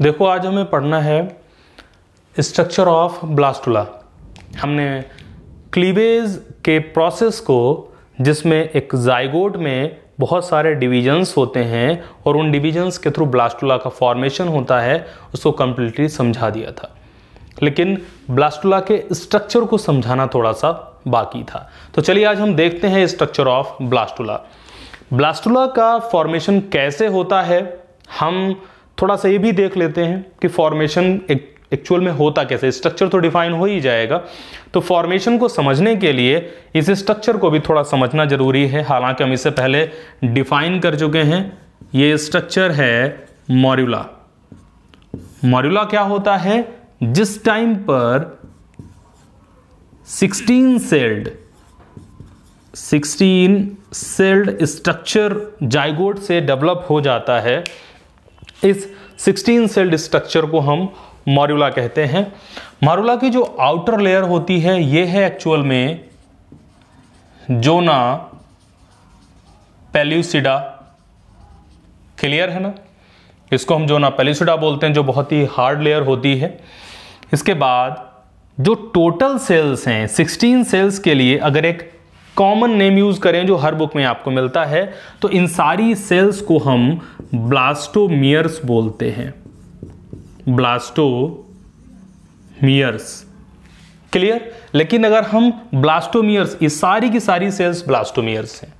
देखो आज हमें पढ़ना है स्ट्रक्चर ऑफ ब्लास्टुला हमने क्लीवेज के प्रोसेस को जिसमें एक जाइगोट में बहुत सारे डिविजन्स होते हैं और उन डिविजन्स के थ्रू ब्लास्टुला का फॉर्मेशन होता है उसको कम्प्लीटली समझा दिया था लेकिन ब्लास्टुला के स्ट्रक्चर को समझाना थोड़ा सा बाकी था तो चलिए आज हम देखते हैं स्ट्रक्चर ऑफ ब्लास्टुला ब्लास्टुला का फॉर्मेशन कैसे होता है हम थोड़ा सा ये भी देख लेते हैं कि फॉर्मेशन एक एक्चुअल में होता कैसे स्ट्रक्चर तो डिफाइन हो ही जाएगा तो फॉर्मेशन को समझने के लिए इस स्ट्रक्चर को भी थोड़ा समझना जरूरी है हालांकि हम इससे पहले डिफाइन कर चुके हैं ये स्ट्रक्चर है मॉर्यूला मॉर्यूला क्या होता है जिस टाइम पर 16 सेल्ड 16 सेल्ड स्ट्रक्चर जाइगोट से डेवलप हो जाता है इस 16 सेल्ड स्ट्रक्चर को हम मॉरुला कहते हैं मारुला की जो आउटर लेयर होती है ये है एक्चुअल में जोना पेल्यूसिडा क्लियर है ना इसको हम जोना पेल्यूसिडा बोलते हैं जो बहुत ही हार्ड लेयर होती है इसके बाद जो टोटल सेल्स हैं 16 सेल्स के लिए अगर एक कॉमन नेम यूज करें जो हर बुक में आपको मिलता है तो इन सारी सेल्स को हम ब्लास्टोमियर्स बोलते हैं ब्लास्टोमियर्स क्लियर लेकिन अगर हम ब्लास्टोमियर्स ये सारी की सारी सेल्स ब्लास्टोमियर्स हैं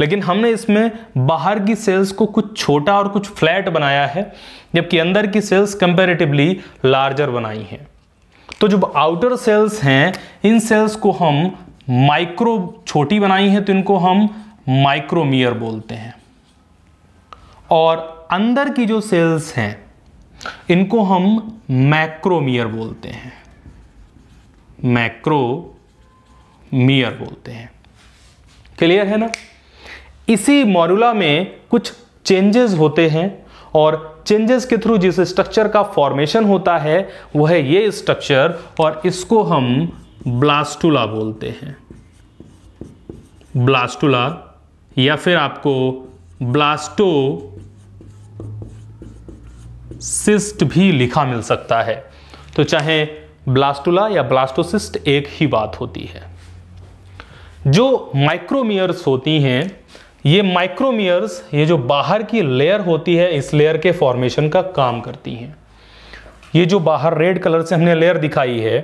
लेकिन हमने इसमें बाहर की सेल्स को कुछ छोटा और कुछ फ्लैट बनाया है जबकि अंदर की सेल्स कंपेरेटिवली लार्जर बनाई हैं तो जो आउटर सेल्स हैं इन सेल्स को हम माइक्रो छोटी बनाई हैं तो इनको हम माइक्रोमियर बोलते हैं और अंदर की जो सेल्स हैं इनको हम मैक्रोमियर बोलते हैं मैक्रोमियर बोलते हैं क्लियर है ना इसी मॉड्यूला में कुछ चेंजेस होते हैं और चेंजेस के थ्रू जिस स्ट्रक्चर का फॉर्मेशन होता है वह है ये स्ट्रक्चर और इसको हम ब्लास्टूला बोलते हैं ब्लास्टूला या फिर आपको ब्लास्टो सिस्ट भी लिखा मिल सकता है तो चाहे ब्लास्टुला या ब्लास्टोसिस्ट एक ही बात होती है जो माइक्रोमियर्स होती हैं ये माइक्रोमियर्स ये जो बाहर की लेयर होती है इस लेयर के फॉर्मेशन का काम करती हैं ये जो बाहर रेड कलर से हमने लेयर दिखाई है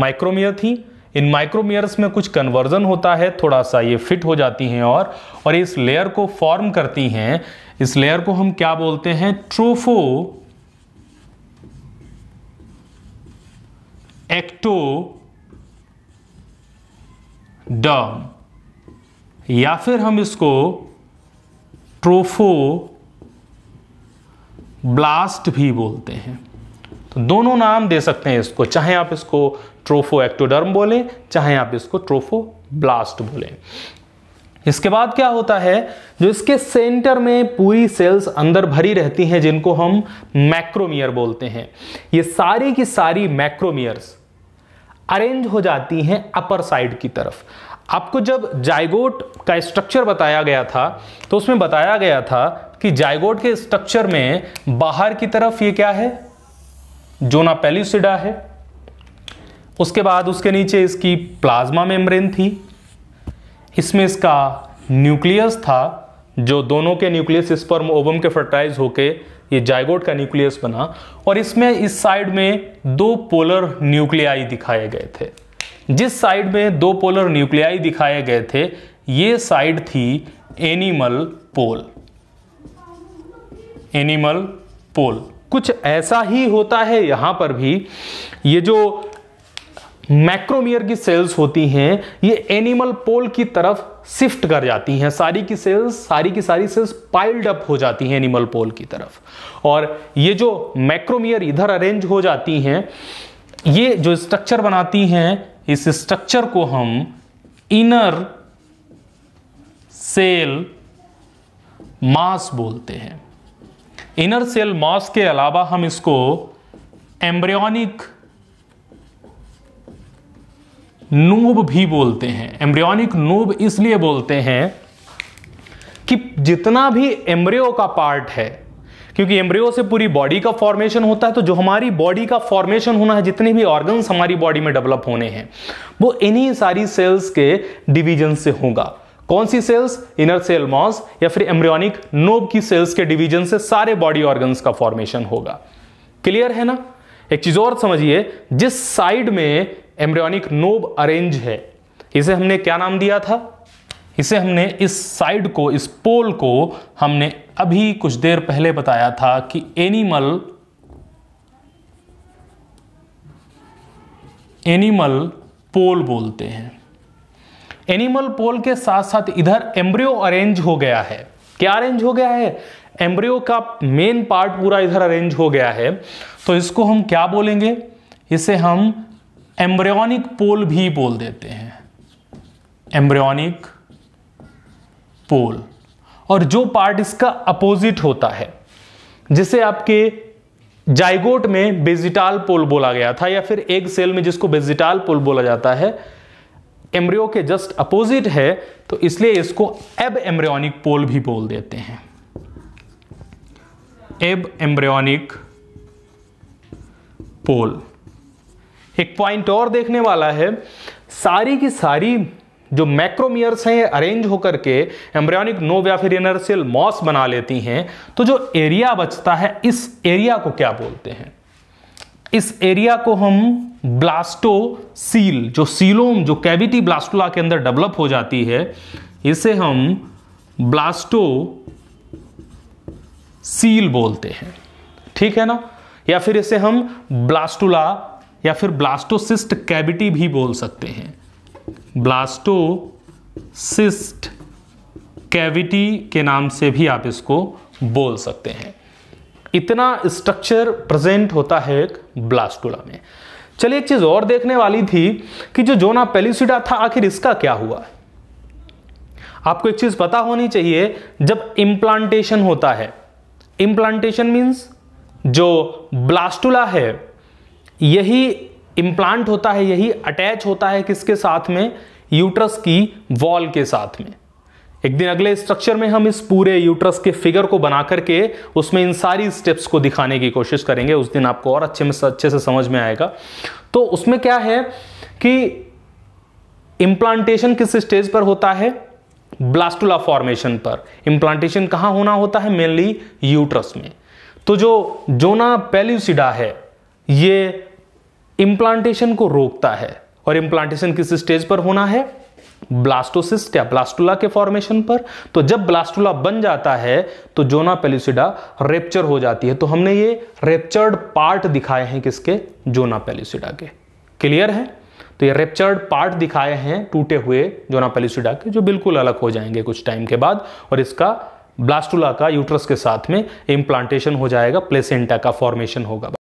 माइक्रोमियर थी इन माइक्रोमियर्स में कुछ कन्वर्जन होता है थोड़ा सा ये फिट हो जाती हैं और और इस लेयर को फॉर्म करती हैं इस लेयर को हम क्या बोलते हैं ट्रोफो एक्टोडर्म या फिर हम इसको ट्रोफो ब्लास्ट भी बोलते हैं तो दोनों नाम दे सकते हैं इसको चाहे आप इसको ट्रोफो एक्टोडर्म बोले चाहे आप इसको ट्रोफो ब्लास्ट बोले इसके बाद क्या होता है जो इसके सेंटर में पूरी सेल्स अंदर भरी रहती हैं जिनको हम मैक्रोमियर बोलते हैं ये सारी की सारी मैक्रोमियर्स अरेंज हो जाती हैं अपर साइड की तरफ आपको जब जायगोट का स्ट्रक्चर बताया गया था तो उसमें बताया गया था कि जायगोट के स्ट्रक्चर में बाहर की तरफ ये क्या है जोना पेल्यूसिडा है उसके बाद उसके नीचे इसकी प्लाज्मा मेम्ब्रेन थी इसमें इसका न्यूक्लियस था जो दोनों के न्यूक्लियस स्पर्म ओवम के फर्टिलाइज होके ये जायगोट का न्यूक्लियस बना और इसमें इस साइड में दो पोलर न्यूक्लियाई दिखाए गए थे जिस साइड में दो पोलर न्यूक्लियाई दिखाए गए थे ये साइड थी एनिमल पोल एनिमल पोल कुछ ऐसा ही होता है यहां पर भी ये जो मैक्रोमियर की सेल्स होती हैं ये एनिमल पोल की तरफ शिफ्ट कर जाती हैं सारी की सेल्स सारी की सारी सेल्स पाइल्ड अप हो जाती हैं एनिमल पोल की तरफ और ये जो मैक्रोमियर इधर अरेंज हो जाती हैं ये जो स्ट्रक्चर बनाती हैं इस स्ट्रक्चर को हम इनर सेल मास बोलते हैं इनर सेल मास के अलावा हम इसको एम्ब्रियोनिक नोब भी बोलते हैं एम्ब्रियोनिक नोब इसलिए बोलते हैं कि जितना भी एम्ब्रियो का पार्ट है क्योंकि एम्ब्रियो से पूरी बॉडी का फॉर्मेशन होता है तो जो हमारी बॉडी का फॉर्मेशन होना है जितने भी ऑर्गन्स हमारी बॉडी में डेवलप होने हैं वो इन्हीं सारी सेल्स के डिवीजन से होगा कौन सी सेल्स इनर सेल मॉस या फिर एम्ब्रियोनिक नोब की सेल्स के डिवीजन से सारे बॉडी ऑर्गन्स का फॉर्मेशन होगा क्लियर है ना एक चीज और समझिए जिस साइड में एम्ब्रियोनिक नोब अरेंज है इसे हमने क्या नाम दिया था इसे हमने इस साइड को इस पोल को हमने अभी कुछ देर पहले बताया था कि एनिमल एनिमल पोल बोलते हैं एनिमल पोल के साथ साथ इधर एम्ब्रियो अरेंज हो गया है क्या अरेंज हो गया है एम्ब्रियो का मेन पार्ट पूरा इधर अरेंज हो गया है तो इसको हम क्या बोलेंगे इसे हम एम्ब्रियोनिक पोल भी बोल देते हैं एम्ब्रियोनिक पोल और जो पार्ट इसका अपोजिट होता है जिसे आपके जाइगोट में बेजिटाल पोल बोला गया था या फिर एक सेल में जिसको बेजिटाल पोल बोला जाता है एम्ब्रियो के जस्ट अपोजिट है तो इसलिए इसको एब एम्ब्रियोनिक पोल भी बोल देते हैं एब एम्ब्रियोनिक पोल एक पॉइंट और देखने वाला है सारी की सारी जो मैक्रोमियर्स हैं अरेंज होकर के एम्ब्रियोनिक नोव या फिर इनर्सियल मॉस बना लेती हैं तो जो एरिया बचता है इस एरिया को क्या बोलते हैं इस एरिया को हम ब्लास्टो सील जो सीलोम जो कैविटी ब्लास्टुला के अंदर डेवलप हो जाती है इसे हम ब्लास्टो सील बोलते हैं ठीक है ना या फिर इसे हम ब्लास्टुला या फिर ब्लास्टोसिस्ट कैविटी भी बोल सकते हैं ब्लास्टोसिस्ट कैविटी के नाम से भी आप इसको बोल सकते हैं इतना स्ट्रक्चर प्रेजेंट होता है एक ब्लास्टोला में चलिए एक चीज और देखने वाली थी कि जो जोना पेलिसिडा था आखिर इसका क्या हुआ आपको एक चीज पता होनी चाहिए जब इम्प्लांटेशन होता है इम्प्लांटेशन मीन्स जो ब्लास्टुला है यही इम्प्लांट होता है यही अटैच होता है किसके साथ में यूट्रस की वॉल के साथ में एक दिन अगले स्ट्रक्चर में हम इस पूरे यूट्रस के फिगर को बना करके उसमें इन सारी स्टेप्स को दिखाने की कोशिश करेंगे उस दिन आपको और अच्छे में अच्छे से समझ में आएगा तो उसमें क्या है कि इम्प्लांटेशन किस स्टेज पर होता है ब्लास्टुला फॉर्मेशन पर इम्प्लांटेशन कहाँ होना होता है मेनली यूट्रस में तो जो जोना पेल्यूसिडा है ये इम्प्लांटेशन को रोकता है और इम्प्लांटेशन किस स्टेज पर होना है ब्लास्टोसिस्ट या ब्लास्टुला के फॉर्मेशन पर तो जब ब्लास्टुला बन जाता है तो जोना पेलिसिडा रेप्चर हो जाती है तो हमने ये रेप्चर्ड पार्ट दिखाए हैं किसके जोना पेलिसिडा के क्लियर है तो ये रेप्चर्ड पार्ट दिखाए हैं टूटे हुए जोना पेलिसिडा के जो बिल्कुल अलग हो जाएंगे कुछ टाइम के बाद और इसका ब्लास्टुला का यूट्रस के साथ में इम्प्लांटेशन हो जाएगा प्लेसेंटा का फॉर्मेशन होगा